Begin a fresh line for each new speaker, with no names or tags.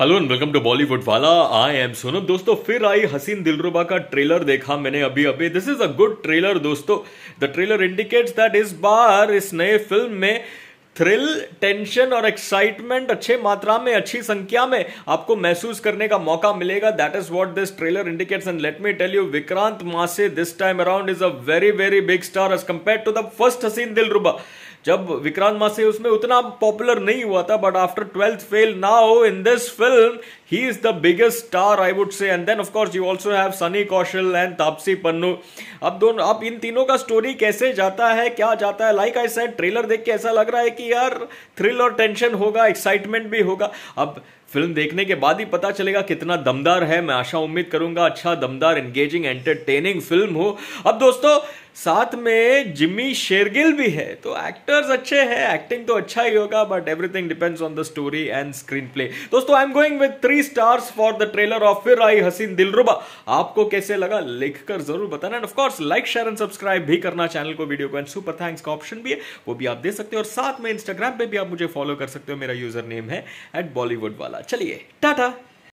hello and welcome to Bollywood Wala I M Sonam दोस्तों फिर आई हसीन दिलरुबा का ट्रेलर देखा मैंने अभी अभी this is a good trailer दोस्तों द ट्रेलर इंडिकेट्स दैट इस बार इस नए फिल्म में थ्रिल टेंशन और एक्साइटमेंट अच्छे मात्रा में अच्छी संख्या में आपको महसूस करने का मौका मिलेगा that is what this trailer indicates and let me tell you Vikrant Massey this time around is a very very big star as compare to the first Haseen Dilruba जब विक्रांत मासे उसमें उतना पॉपुलर नहीं हुआ था but after twelfth fail now in this film he is the biggest star I would say and then of course you also have Sunny Kaushal and Taapsee Pannu अब दोनों अब इन तीनों का स्टोरी कैसे जाता है क्या जाता है लाइक आई सेड ट्रेलर देख के ऐसा लग रहा है कि यार थ्रिल और टेंशन होगा एक्साइटमेंट भी होगा अब फिल्म देखने के बाद ही पता चलेगा कितना दमदार है मैं आशा उम्मीद करूंगा अच्छा दमदार एंगेजिंग एंटरटेनिंग फिल्म हो अब दोस्तों साथ में जिम्मी शेरगिल भी है तो एक्टर्स अच्छे हैं एक्टिंग तो अच्छा ही होगा but everything depends on the story and screenplay दोस्तों I am going with three stars for the trailer of Phir Aayi हसीन दिलरुबा आपको कैसे लगा लिखकर जरूर बताना and of course like share and subscribe भी करना चैनल को वीडियो को एंड सुपर थैंक्स का ऑप्शन भी है वो भी आप दे सकते हो और साथ में इंस्टाग्राम पे भी आप मुझे फॉलो कर सकते हो मेरा यूजर नेम है एट बॉलीवुड वाला चलिए टाटा